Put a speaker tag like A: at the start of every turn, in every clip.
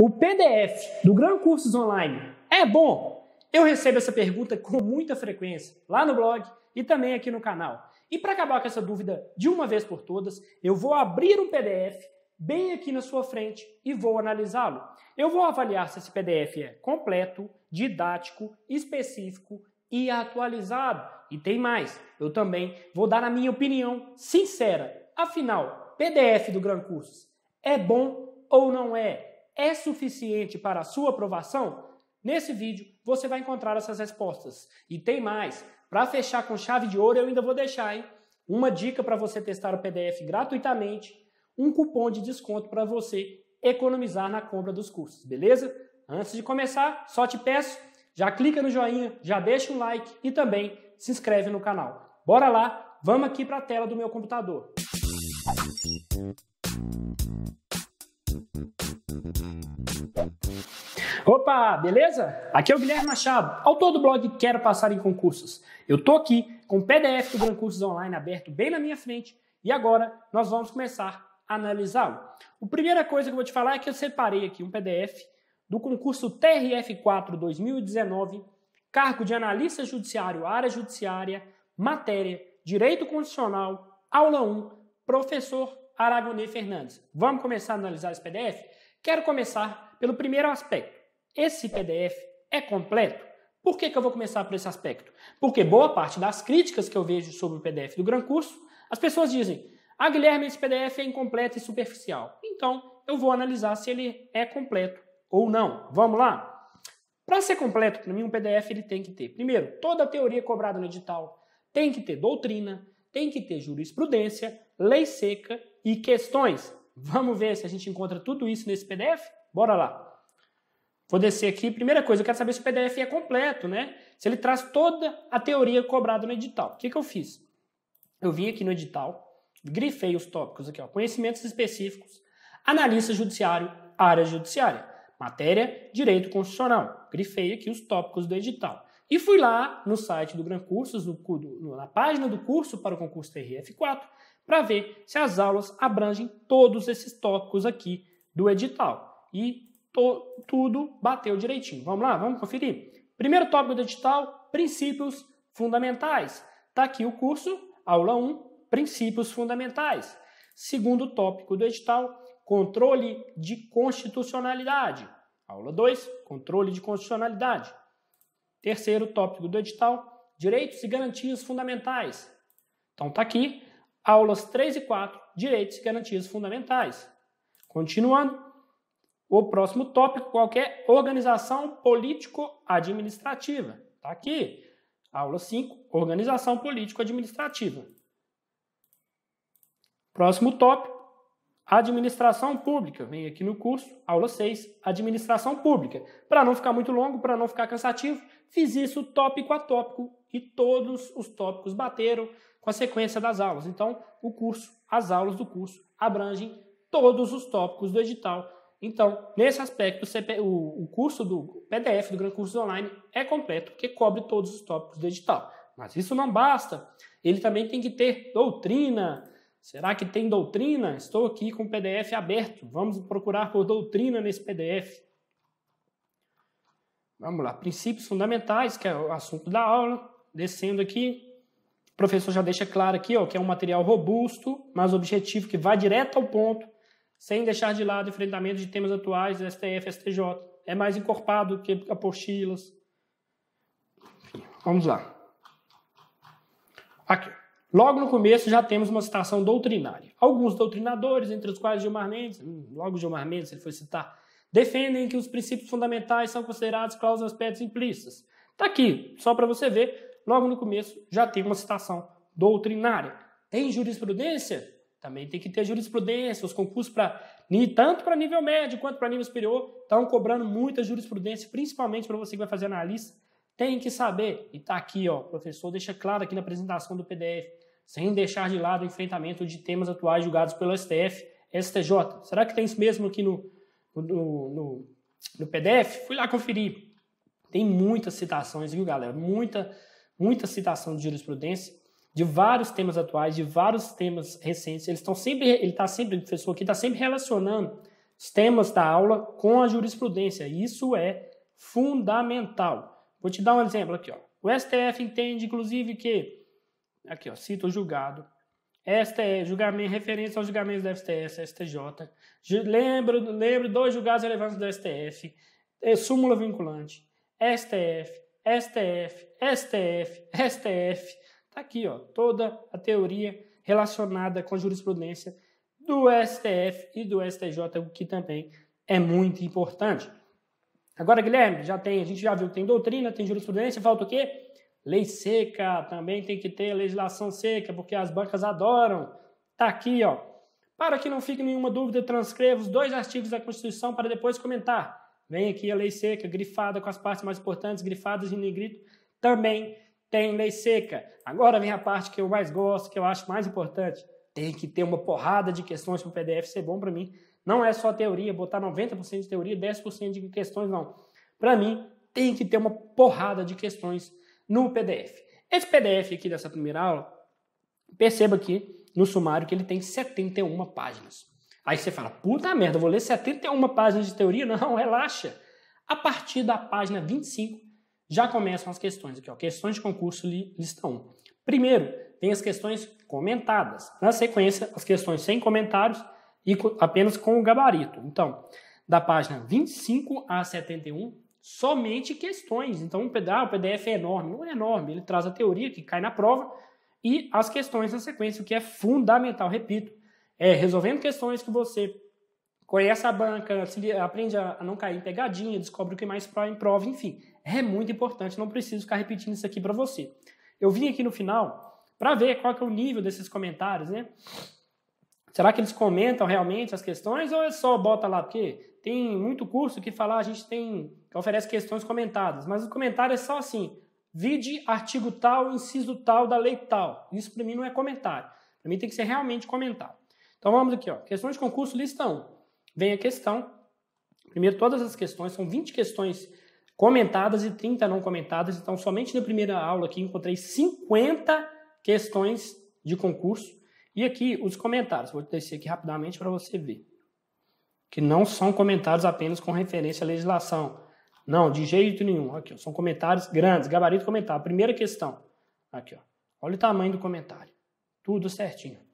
A: O PDF do Gran Cursos Online é bom? Eu recebo essa pergunta com muita frequência lá no blog e também aqui no canal. E para acabar com essa dúvida de uma vez por todas, eu vou abrir um PDF bem aqui na sua frente e vou analisá-lo. Eu vou avaliar se esse PDF é completo, didático, específico e atualizado. E tem mais, eu também vou dar a minha opinião sincera. Afinal, PDF do Gran Cursos é bom ou não é? é suficiente para a sua aprovação? Nesse vídeo você vai encontrar essas respostas. E tem mais, para fechar com chave de ouro eu ainda vou deixar, hein? Uma dica para você testar o PDF gratuitamente, um cupom de desconto para você economizar na compra dos cursos, beleza? Antes de começar, só te peço, já clica no joinha, já deixa um like e também se inscreve no canal. Bora lá, vamos aqui para a tela do meu computador. Opa, beleza? Aqui é o Guilherme Machado, autor do blog Quero Passar em Concursos. Eu tô aqui com o PDF do concurso Online aberto bem na minha frente e agora nós vamos começar a analisá-lo. A primeira coisa que eu vou te falar é que eu separei aqui um PDF do concurso TRF4 2019, cargo de analista judiciário, área judiciária, matéria, direito constitucional, aula 1, professor Aragonê Fernandes. Vamos começar a analisar esse PDF? Quero começar pelo primeiro aspecto. Esse PDF é completo? Por que, que eu vou começar por esse aspecto? Porque boa parte das críticas que eu vejo sobre o PDF do Gran Curso, as pessoas dizem: ah, Guilherme, esse PDF é incompleto e superficial. Então, eu vou analisar se ele é completo ou não. Vamos lá? Para ser completo, para mim, um PDF ele tem que ter, primeiro, toda a teoria cobrada no edital, tem que ter doutrina, tem que ter jurisprudência, lei seca e questões. Vamos ver se a gente encontra tudo isso nesse PDF? Bora lá. Vou descer aqui. Primeira coisa, eu quero saber se o PDF é completo, né? Se ele traz toda a teoria cobrada no edital. O que, que eu fiz? Eu vim aqui no edital, grifei os tópicos aqui, ó. Conhecimentos específicos, analista judiciário, área judiciária, matéria, direito constitucional. Grifei aqui os tópicos do edital. E fui lá no site do Gran Cursos, no, no, na página do curso para o concurso TRF4, para ver se as aulas abrangem todos esses tópicos aqui do edital. E tudo bateu direitinho. Vamos lá, vamos conferir. Primeiro tópico do edital, princípios fundamentais. Está aqui o curso, aula 1, princípios fundamentais. Segundo tópico do edital, controle de constitucionalidade. Aula 2, controle de constitucionalidade. Terceiro tópico do edital, direitos e garantias fundamentais. Então tá aqui Aulas 3 e 4, direitos e garantias fundamentais. Continuando, o próximo tópico, qualquer organização político-administrativa. Está aqui. Aula 5, organização político-administrativa. Próximo tópico, administração pública. Vem aqui no curso, aula 6, administração pública. Para não ficar muito longo, para não ficar cansativo, fiz isso tópico a tópico e todos os tópicos bateram com a sequência das aulas. Então, o curso, as aulas do curso abrangem todos os tópicos do edital. Então, nesse aspecto, o, curso do PDF do Gran curso Online é completo, porque cobre todos os tópicos do edital. Mas isso não basta. Ele também tem que ter doutrina. Será que tem doutrina? Estou aqui com o PDF aberto. Vamos procurar por doutrina nesse PDF. Vamos lá, princípios fundamentais, que é o assunto da aula descendo aqui, o professor já deixa claro aqui ó, que é um material robusto, mas objetivo, que vai direto ao ponto, sem deixar de lado enfrentamento de temas atuais, STF, STJ. É mais encorpado que apostilas. Vamos lá. Aqui. Logo no começo já temos uma citação doutrinária. Alguns doutrinadores, entre os quais Gilmar Mendes, hum, logo Gilmar Mendes ele foi citar, defendem que os princípios fundamentais são considerados cláusulas aspectos implícitas. Está aqui, só para você ver logo no começo já tem uma citação doutrinária. Tem jurisprudência? Também tem que ter jurisprudência. Os concursos para tanto para nível médio quanto para nível superior estão cobrando muita jurisprudência, principalmente para você que vai fazer analista. Tem que saber. E está aqui, ó, o professor deixa claro aqui na apresentação do PDF, sem deixar de lado o enfrentamento de temas atuais julgados pelo STF, STJ. Será que tem isso mesmo aqui no, no, no, no PDF? Fui lá conferir. Tem muitas citações, viu, galera? Muita muita citação de jurisprudência, de vários temas atuais, de vários temas recentes. Eles estão sempre, ele está sempre, o professor aqui está sempre relacionando os temas da aula com a jurisprudência. Isso é fundamental. Vou te dar um exemplo aqui. Ó. O STF entende, inclusive, que. Aqui, ó, cito o julgado. STF, julgamento, referência aos julgamentos do STS STJ. Lembro, lembro dois julgados relevantes do STF. Eh, súmula vinculante. STF. STF, STF, STF. Tá aqui, ó, toda a teoria relacionada com a jurisprudência do STF e do STJ, o que também é muito importante. Agora, Guilherme, já tem, a gente já viu que tem doutrina, tem jurisprudência, falta o quê? Lei seca, também tem que ter legislação seca, porque as bancas adoram. Tá aqui, ó. Para que não fique nenhuma dúvida, transcreva os dois artigos da Constituição para depois comentar. Vem aqui a lei seca, grifada com as partes mais importantes, grifadas em negrito. Também tem lei seca. Agora vem a parte que eu mais gosto, que eu acho mais importante. Tem que ter uma porrada de questões para o PDF ser é bom para mim. Não é só teoria, botar 90% de teoria, 10% de questões, não. Para mim, tem que ter uma porrada de questões no PDF. Esse PDF aqui dessa primeira aula, perceba aqui no sumário que ele tem 71 páginas. Aí você fala, puta merda, vou ler 71 páginas de teoria? Não, relaxa. A partir da página 25, já começam as questões aqui, ó. Questões de concurso lista 1. Primeiro, tem as questões comentadas. Na sequência, as questões sem comentários e apenas com o gabarito. Então, da página 25 a 71, somente questões. Então, ah, o PDF é enorme. Não é enorme, ele traz a teoria que cai na prova e as questões na sequência, o que é fundamental, repito é, resolvendo questões que você conhece a banca, aprende a não cair em pegadinha, descobre o que mais prova, prova, enfim. É muito importante, não preciso ficar repetindo isso aqui para você. Eu vim aqui no final para ver qual é o nível desses comentários, né? Será que eles comentam realmente as questões ou é só bota lá? Porque tem muito curso que fala, a gente tem, que oferece questões comentadas, mas o comentário é só assim, vide artigo tal, inciso tal da lei tal. Isso para mim não é comentário. Para mim tem que ser realmente comentário. Então vamos aqui, ó. Questões de concurso listão. Vem a questão. Primeiro, todas as questões, são 20 questões comentadas e 30 não comentadas. Então, somente na primeira aula aqui encontrei 50 questões de concurso. E aqui os comentários. Vou descer aqui rapidamente para você ver. Que não são comentários apenas com referência à legislação. Não, de jeito nenhum. Aqui, ó, são comentários grandes, gabarito comentário. Primeira questão. Aqui, ó. Olha o tamanho do comentário. Tudo certinho.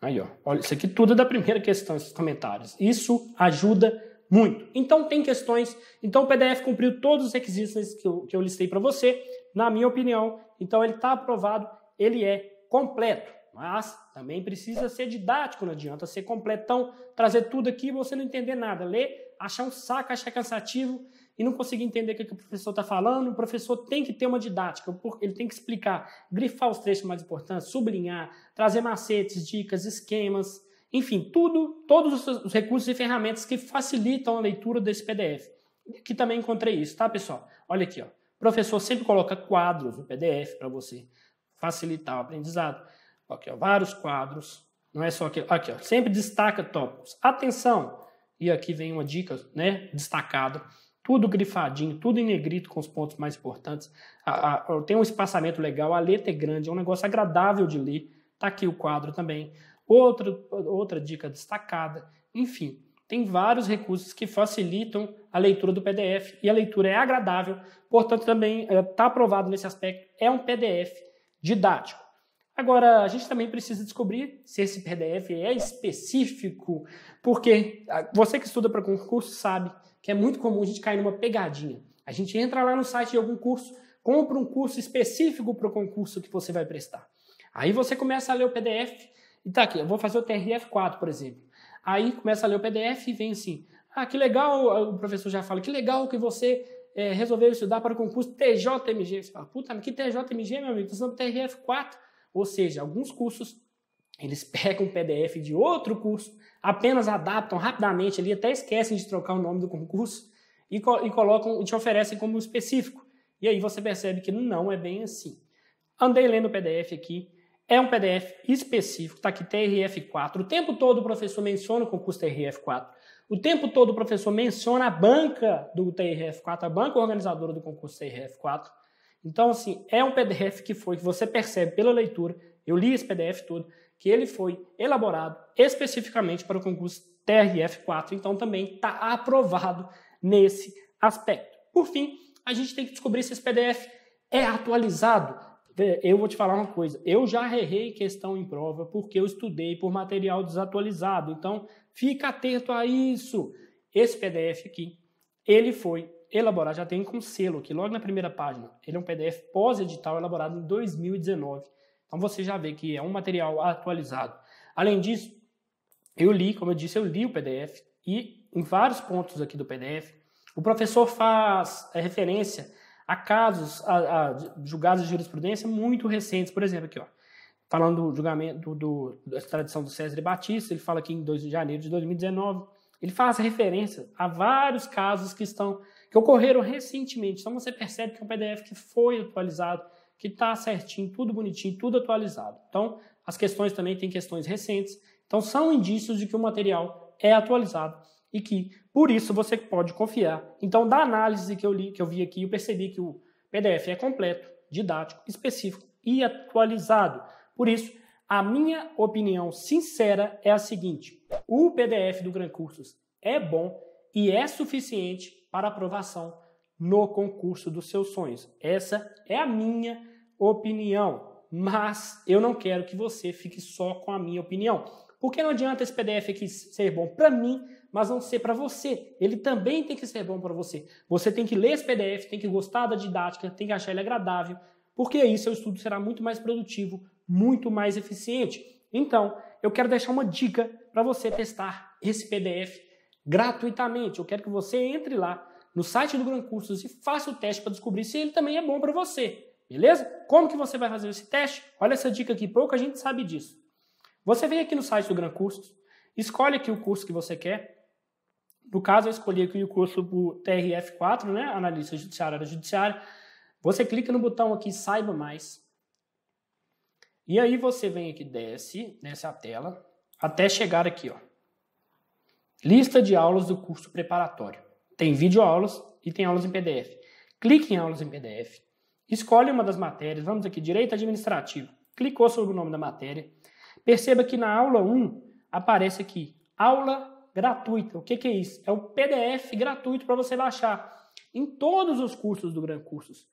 A: Aí, ó. Olha, isso aqui tudo é da primeira questão, esses comentários. Isso ajuda muito. Então, tem questões. Então, o PDF cumpriu todos os requisitos que eu, que eu listei para você, na minha opinião. Então, ele está aprovado, ele é completo. Mas também precisa ser didático, não adianta ser completão, trazer tudo aqui e você não entender nada. Ler, achar um saco, achar cansativo e não consegui entender o que, que o professor está falando, o professor tem que ter uma didática, ele tem que explicar, grifar os trechos mais importantes, sublinhar, trazer macetes, dicas, esquemas, enfim, tudo, todos os recursos e ferramentas que facilitam a leitura desse PDF. Que também encontrei isso, tá, pessoal? Olha aqui, ó. O professor sempre coloca quadros no PDF para você facilitar o aprendizado. Aqui, ó, vários quadros. Não é só aquele aqui, ó. Sempre destaca tópicos. Atenção. E aqui vem uma dica, né, destacada tudo grifadinho, tudo em negrito com os pontos mais importantes. A, a, tem um espaçamento legal, a letra é grande, é um negócio agradável de ler. Está aqui o quadro também. Outro, outra dica destacada. Enfim, tem vários recursos que facilitam a leitura do PDF e a leitura é agradável, portanto, também está eh, aprovado nesse aspecto. É um PDF didático. Agora, a gente também precisa descobrir se esse PDF é específico, porque ah, você que estuda para concurso sabe que é muito comum a gente cair numa pegadinha. A gente entra lá no site de algum curso, compra um curso específico para o concurso que você vai prestar. Aí você começa a ler o PDF e tá aqui, eu vou fazer o TRF4, por exemplo. Aí começa a ler o PDF e vem assim: ah, que legal, o professor já fala, que legal que você é, resolveu estudar para o concurso TJMG. Você fala, puta, mas que TJMG, meu amigo? Estou usando TRF4. Ou seja, alguns cursos eles pegam um PDF de outro curso, apenas adaptam rapidamente ali, até esquecem de trocar o nome do concurso e, co e colocam, te oferecem como específico. E aí você percebe que não é bem assim. Andei lendo o PDF aqui, é um PDF específico, está aqui TRF4. O tempo todo o professor menciona o concurso TRF4. O tempo todo o professor menciona a banca do TRF4, a banca organizadora do concurso TRF4. Então, assim, é um PDF que foi, que você percebe pela leitura, eu li esse PDF todo, que ele foi elaborado especificamente para o concurso TRF4, então também está aprovado nesse aspecto. Por fim, a gente tem que descobrir se esse PDF é atualizado. Eu vou te falar uma coisa, eu já errei questão em prova porque eu estudei por material desatualizado, então fica atento a isso. Esse PDF aqui, ele foi elaborado, já tem com selo aqui, logo na primeira página. Ele é um PDF pós-edital elaborado em 2019 então você já vê que é um material atualizado. Além disso, eu li, como eu disse, eu li o PDF e em vários pontos aqui do PDF, o professor faz é, referência a casos a, a julgados de jurisprudência muito recentes, por exemplo, aqui, ó, falando do julgamento do, do, da tradição do César Batista, ele fala aqui em 2 de janeiro de 2019, ele faz referência a vários casos que estão que ocorreram recentemente. Então você percebe que é um PDF que foi atualizado, que está certinho, tudo bonitinho, tudo atualizado. Então, as questões também têm questões recentes. Então, são indícios de que o material é atualizado e que, por isso, você pode confiar. Então, da análise que eu li, que eu vi aqui, eu percebi que o PDF é completo, didático, específico e atualizado. Por isso, a minha opinião sincera é a seguinte: o PDF do Gran Cursos é bom e é suficiente para aprovação no concurso dos seus sonhos. Essa é a minha opinião. Mas eu não quero que você fique só com a minha opinião. Porque não adianta esse PDF aqui ser bom para mim, mas não ser para você. Ele também tem que ser bom para você. Você tem que ler esse PDF, tem que gostar da didática, tem que achar ele agradável, porque aí seu estudo será muito mais produtivo, muito mais eficiente. Então, eu quero deixar uma dica para você testar esse PDF gratuitamente. Eu quero que você entre lá no site do Gran Cursos e faça o teste para descobrir se ele também é bom para você. Beleza? Como que você vai fazer esse teste? Olha essa dica aqui, pouca gente sabe disso. Você vem aqui no site do Gran Cursos, escolhe aqui o curso que você quer. No caso, eu escolhi aqui o curso do TRF4, né? Analista Judiciário, Área Judiciária. Você clica no botão aqui, saiba mais. E aí você vem aqui, desce, desce a tela, até chegar aqui, ó. Lista de aulas do curso preparatório. Tem vídeo aulas e tem aulas em PDF. Clique em aulas em PDF. Escolhe uma das matérias, vamos aqui, direito administrativo. Clicou sobre o nome da matéria. Perceba que na aula 1 aparece aqui, aula gratuita. O que, que é isso? É o PDF gratuito para você baixar em todos os cursos do Gran Cursos.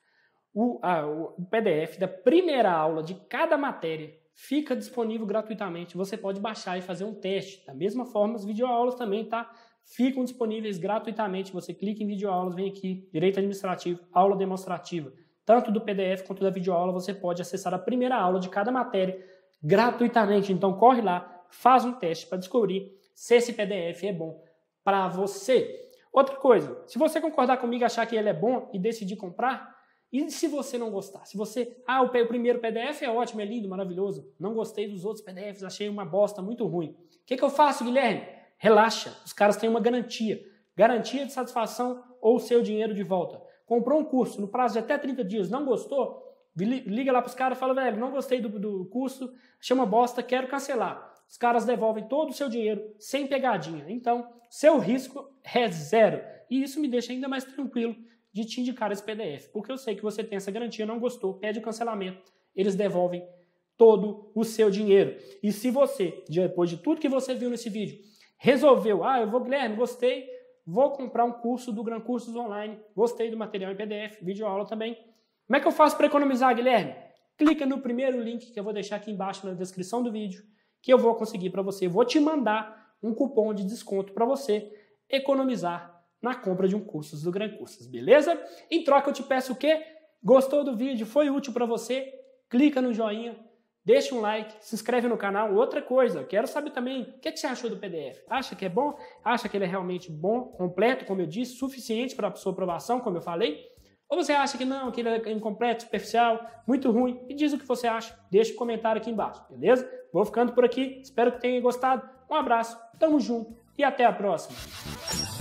A: O, a, o PDF da primeira aula de cada matéria fica disponível gratuitamente. Você pode baixar e fazer um teste. Da mesma forma, as videoaulas também, tá? Ficam disponíveis gratuitamente. Você clica em videoaulas, vem aqui, direito administrativo, aula demonstrativa tanto do PDF quanto da videoaula, você pode acessar a primeira aula de cada matéria gratuitamente. Então corre lá, faz um teste para descobrir se esse PDF é bom para você. Outra coisa, se você concordar comigo, achar que ele é bom e decidir comprar, e se você não gostar? Se você, ah, o primeiro PDF é ótimo, é lindo, maravilhoso, não gostei dos outros PDFs, achei uma bosta, muito ruim. O que, que eu faço, Guilherme? Relaxa, os caras têm uma garantia. Garantia de satisfação ou seu dinheiro de volta comprou um curso no prazo de até 30 dias, não gostou, liga lá para os caras e fala, velho, não gostei do, do curso, chama bosta, quero cancelar. Os caras devolvem todo o seu dinheiro sem pegadinha. Então, seu risco é zero. E isso me deixa ainda mais tranquilo de te indicar esse PDF, porque eu sei que você tem essa garantia, não gostou, pede o cancelamento, eles devolvem todo o seu dinheiro. E se você, depois de tudo que você viu nesse vídeo, resolveu, ah, eu vou, Guilherme, gostei, Vou comprar um curso do Gran Cursos Online. Gostei do material em PDF, vídeo aula também. Como é que eu faço para economizar, Guilherme? Clica no primeiro link que eu vou deixar aqui embaixo na descrição do vídeo, que eu vou conseguir para você. Vou te mandar um cupom de desconto para você economizar na compra de um curso do Gran Cursos, beleza? Em troca, eu te peço o quê? Gostou do vídeo? Foi útil para você? Clica no joinha, Deixa um like, se inscreve no canal. Outra coisa, quero saber também o que, é que você achou do PDF. Acha que é bom? Acha que ele é realmente bom, completo, como eu disse, suficiente para a sua aprovação, como eu falei? Ou você acha que não, que ele é incompleto, superficial, muito ruim? Me diz o que você acha, deixa o um comentário aqui embaixo, beleza? Vou ficando por aqui, espero que tenha gostado. Um abraço, tamo junto e até a próxima.